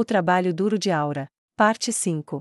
O trabalho duro de Aura. Parte 5.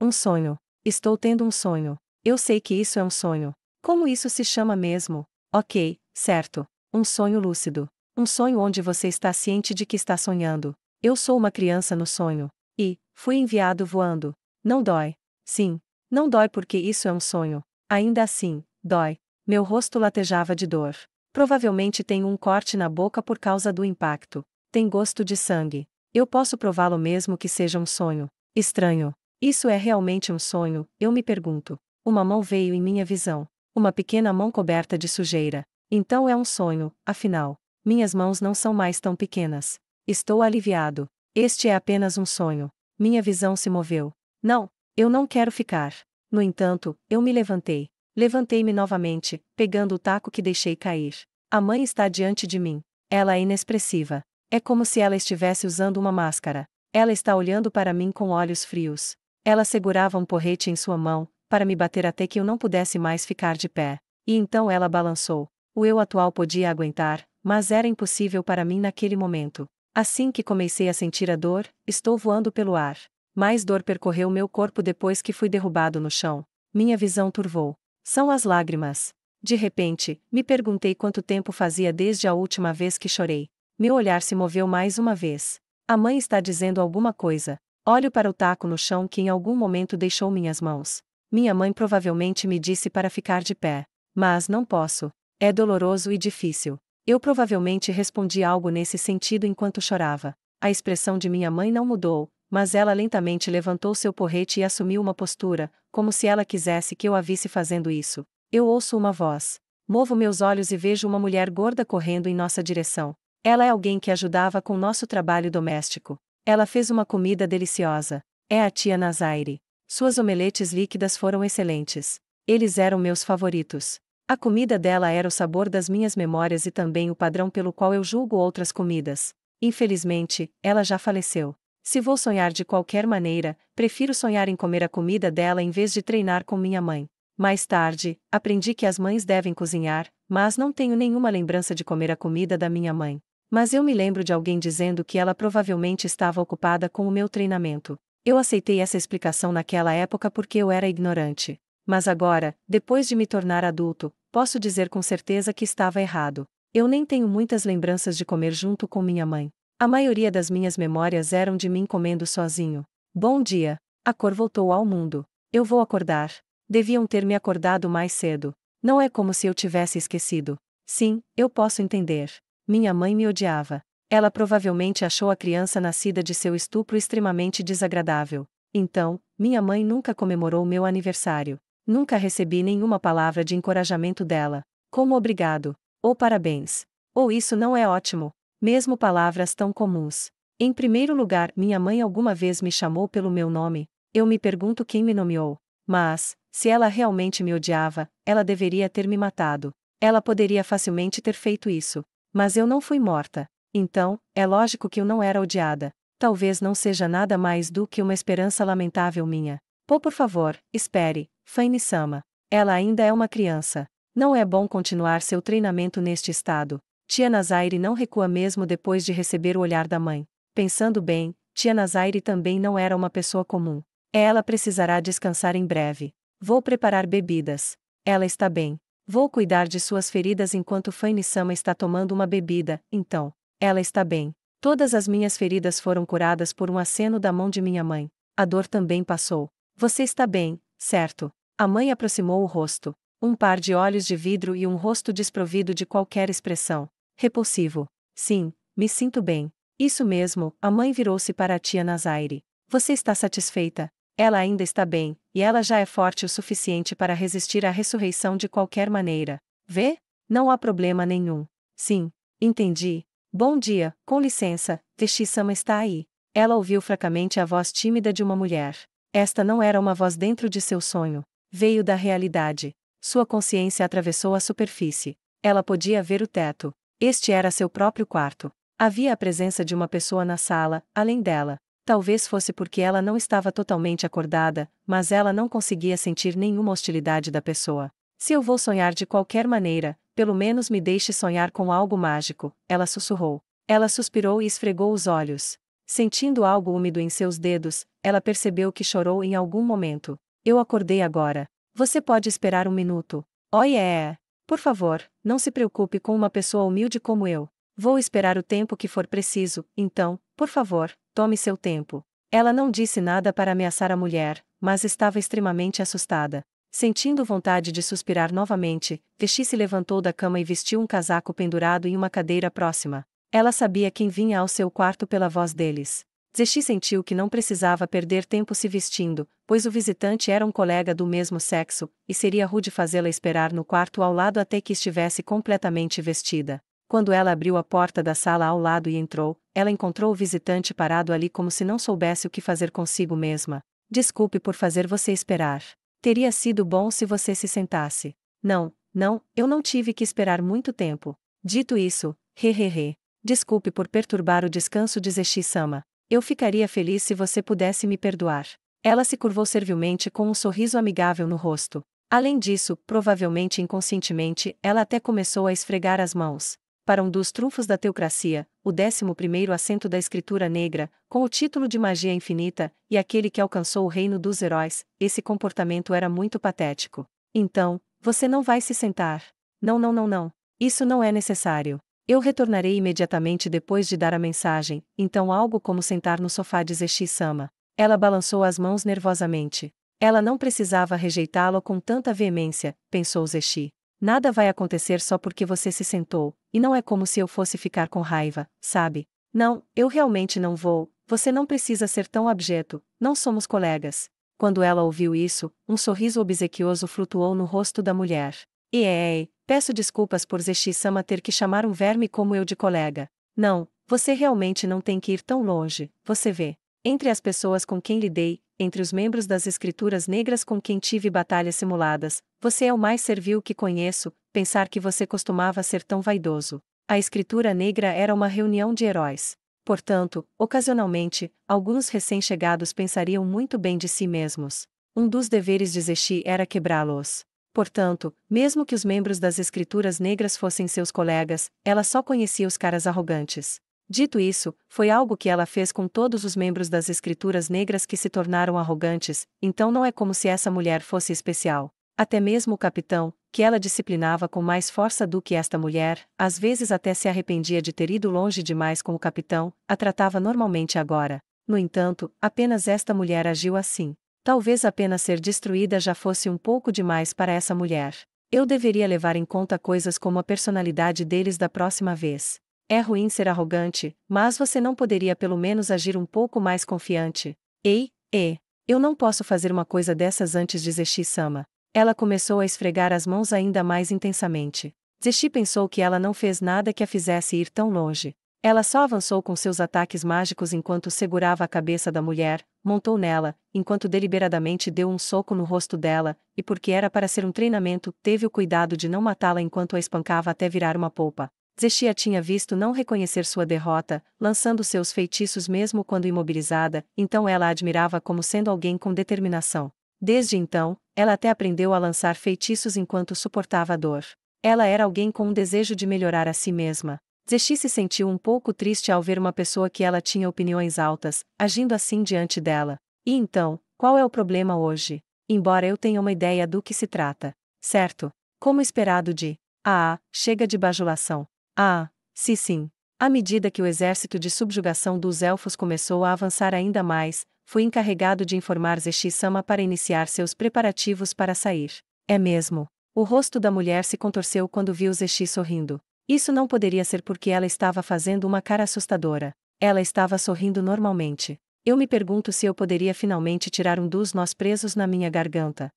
Um sonho. Estou tendo um sonho. Eu sei que isso é um sonho. Como isso se chama mesmo? Ok, certo. Um sonho lúcido. Um sonho onde você está ciente de que está sonhando. Eu sou uma criança no sonho. E, fui enviado voando. Não dói. Sim. Não dói porque isso é um sonho. Ainda assim, dói. Meu rosto latejava de dor. Provavelmente tenho um corte na boca por causa do impacto. Tem gosto de sangue. Eu posso prová-lo mesmo que seja um sonho. Estranho. Isso é realmente um sonho, eu me pergunto. Uma mão veio em minha visão. Uma pequena mão coberta de sujeira. Então é um sonho, afinal. Minhas mãos não são mais tão pequenas. Estou aliviado. Este é apenas um sonho. Minha visão se moveu. Não, eu não quero ficar. No entanto, eu me levantei. Levantei-me novamente, pegando o taco que deixei cair. A mãe está diante de mim. Ela é inexpressiva. É como se ela estivesse usando uma máscara. Ela está olhando para mim com olhos frios. Ela segurava um porrete em sua mão, para me bater até que eu não pudesse mais ficar de pé. E então ela balançou. O eu atual podia aguentar, mas era impossível para mim naquele momento. Assim que comecei a sentir a dor, estou voando pelo ar. Mais dor percorreu meu corpo depois que fui derrubado no chão. Minha visão turvou. São as lágrimas. De repente, me perguntei quanto tempo fazia desde a última vez que chorei. Meu olhar se moveu mais uma vez. A mãe está dizendo alguma coisa. Olho para o taco no chão que em algum momento deixou minhas mãos. Minha mãe provavelmente me disse para ficar de pé. Mas não posso. É doloroso e difícil. Eu provavelmente respondi algo nesse sentido enquanto chorava. A expressão de minha mãe não mudou, mas ela lentamente levantou seu porrete e assumiu uma postura, como se ela quisesse que eu a visse fazendo isso. Eu ouço uma voz. Movo meus olhos e vejo uma mulher gorda correndo em nossa direção. Ela é alguém que ajudava com nosso trabalho doméstico. Ela fez uma comida deliciosa. É a tia Nazaire. Suas omeletes líquidas foram excelentes. Eles eram meus favoritos. A comida dela era o sabor das minhas memórias e também o padrão pelo qual eu julgo outras comidas. Infelizmente, ela já faleceu. Se vou sonhar de qualquer maneira, prefiro sonhar em comer a comida dela em vez de treinar com minha mãe. Mais tarde, aprendi que as mães devem cozinhar, mas não tenho nenhuma lembrança de comer a comida da minha mãe. Mas eu me lembro de alguém dizendo que ela provavelmente estava ocupada com o meu treinamento. Eu aceitei essa explicação naquela época porque eu era ignorante. Mas agora, depois de me tornar adulto, posso dizer com certeza que estava errado. Eu nem tenho muitas lembranças de comer junto com minha mãe. A maioria das minhas memórias eram de mim comendo sozinho. Bom dia. A cor voltou ao mundo. Eu vou acordar. Deviam ter me acordado mais cedo. Não é como se eu tivesse esquecido. Sim, eu posso entender. Minha mãe me odiava. Ela provavelmente achou a criança nascida de seu estupro extremamente desagradável. Então, minha mãe nunca comemorou meu aniversário. Nunca recebi nenhuma palavra de encorajamento dela, como obrigado, ou oh, parabéns. Ou oh, isso não é ótimo, mesmo palavras tão comuns. Em primeiro lugar, minha mãe alguma vez me chamou pelo meu nome, eu me pergunto quem me nomeou. Mas, se ela realmente me odiava, ela deveria ter me matado. Ela poderia facilmente ter feito isso. Mas eu não fui morta. Então, é lógico que eu não era odiada. Talvez não seja nada mais do que uma esperança lamentável minha. Pô, por favor, espere, Fanny Sama. Ela ainda é uma criança. Não é bom continuar seu treinamento neste estado. Tia Nazaire não recua mesmo depois de receber o olhar da mãe. Pensando bem, Tia Nazaire também não era uma pessoa comum. Ela precisará descansar em breve. Vou preparar bebidas. Ela está bem. Vou cuidar de suas feridas enquanto Fanny Sama está tomando uma bebida, então. Ela está bem. Todas as minhas feridas foram curadas por um aceno da mão de minha mãe. A dor também passou. Você está bem, certo? A mãe aproximou o rosto. Um par de olhos de vidro e um rosto desprovido de qualquer expressão. Repulsivo. Sim, me sinto bem. Isso mesmo, a mãe virou-se para a tia Nazaire. Você está satisfeita? Ela ainda está bem, e ela já é forte o suficiente para resistir à ressurreição de qualquer maneira. Vê? Não há problema nenhum. Sim, entendi. Bom dia, com licença, Teixi-sama está aí. Ela ouviu fracamente a voz tímida de uma mulher. Esta não era uma voz dentro de seu sonho. Veio da realidade. Sua consciência atravessou a superfície. Ela podia ver o teto. Este era seu próprio quarto. Havia a presença de uma pessoa na sala, além dela. Talvez fosse porque ela não estava totalmente acordada, mas ela não conseguia sentir nenhuma hostilidade da pessoa. Se eu vou sonhar de qualquer maneira, pelo menos me deixe sonhar com algo mágico, ela sussurrou. Ela suspirou e esfregou os olhos. Sentindo algo úmido em seus dedos, ela percebeu que chorou em algum momento. Eu acordei agora. Você pode esperar um minuto. Oh yeah! Por favor, não se preocupe com uma pessoa humilde como eu. Vou esperar o tempo que for preciso, então, por favor, tome seu tempo. Ela não disse nada para ameaçar a mulher, mas estava extremamente assustada. Sentindo vontade de suspirar novamente, Teixi se levantou da cama e vestiu um casaco pendurado em uma cadeira próxima. Ela sabia quem vinha ao seu quarto pela voz deles. Zexi sentiu que não precisava perder tempo se vestindo, pois o visitante era um colega do mesmo sexo, e seria rude fazê-la esperar no quarto ao lado até que estivesse completamente vestida. Quando ela abriu a porta da sala ao lado e entrou, ela encontrou o visitante parado ali como se não soubesse o que fazer consigo mesma. Desculpe por fazer você esperar. Teria sido bom se você se sentasse. Não, não, eu não tive que esperar muito tempo. Dito isso, he. Desculpe por perturbar o descanso de Zeshi-sama. Eu ficaria feliz se você pudesse me perdoar. Ela se curvou servilmente com um sorriso amigável no rosto. Além disso, provavelmente inconscientemente, ela até começou a esfregar as mãos para um dos trunfos da teocracia, o décimo primeiro assento da escritura negra, com o título de magia infinita, e aquele que alcançou o reino dos heróis, esse comportamento era muito patético. Então, você não vai se sentar. Não, não, não, não. Isso não é necessário. Eu retornarei imediatamente depois de dar a mensagem, então algo como sentar no sofá de Zexi-sama. Ela balançou as mãos nervosamente. Ela não precisava rejeitá-lo com tanta veemência, pensou Zexi. Nada vai acontecer só porque você se sentou, e não é como se eu fosse ficar com raiva, sabe? Não, eu realmente não vou, você não precisa ser tão abjeto, não somos colegas. Quando ela ouviu isso, um sorriso obsequioso flutuou no rosto da mulher. ei, peço desculpas por Zexi-sama ter que chamar um verme como eu de colega. Não, você realmente não tem que ir tão longe, você vê. Entre as pessoas com quem lidei, entre os membros das escrituras negras com quem tive batalhas simuladas, você é o mais servil que conheço, pensar que você costumava ser tão vaidoso. A escritura negra era uma reunião de heróis. Portanto, ocasionalmente, alguns recém-chegados pensariam muito bem de si mesmos. Um dos deveres de Zeshi era quebrá-los. Portanto, mesmo que os membros das escrituras negras fossem seus colegas, ela só conhecia os caras arrogantes. Dito isso, foi algo que ela fez com todos os membros das escrituras negras que se tornaram arrogantes, então não é como se essa mulher fosse especial. Até mesmo o capitão, que ela disciplinava com mais força do que esta mulher, às vezes até se arrependia de ter ido longe demais com o capitão, a tratava normalmente agora. No entanto, apenas esta mulher agiu assim. Talvez apenas ser destruída já fosse um pouco demais para essa mulher. Eu deveria levar em conta coisas como a personalidade deles da próxima vez. É ruim ser arrogante, mas você não poderia pelo menos agir um pouco mais confiante. Ei, e, eu não posso fazer uma coisa dessas antes de Zeshi-sama. Ela começou a esfregar as mãos ainda mais intensamente. Zeshi pensou que ela não fez nada que a fizesse ir tão longe. Ela só avançou com seus ataques mágicos enquanto segurava a cabeça da mulher, montou nela, enquanto deliberadamente deu um soco no rosto dela, e porque era para ser um treinamento, teve o cuidado de não matá-la enquanto a espancava até virar uma polpa. Zexia tinha visto não reconhecer sua derrota, lançando seus feitiços mesmo quando imobilizada, então ela a admirava como sendo alguém com determinação. Desde então, ela até aprendeu a lançar feitiços enquanto suportava a dor. Ela era alguém com um desejo de melhorar a si mesma. Zexi se sentiu um pouco triste ao ver uma pessoa que ela tinha opiniões altas, agindo assim diante dela. E então, qual é o problema hoje? Embora eu tenha uma ideia do que se trata. Certo? Como esperado de. Ah, chega de bajulação. Ah, se sim. À medida que o exército de subjugação dos elfos começou a avançar ainda mais, fui encarregado de informar Zexi-sama para iniciar seus preparativos para sair. É mesmo. O rosto da mulher se contorceu quando viu Zexi sorrindo. Isso não poderia ser porque ela estava fazendo uma cara assustadora. Ela estava sorrindo normalmente. Eu me pergunto se eu poderia finalmente tirar um dos nós presos na minha garganta.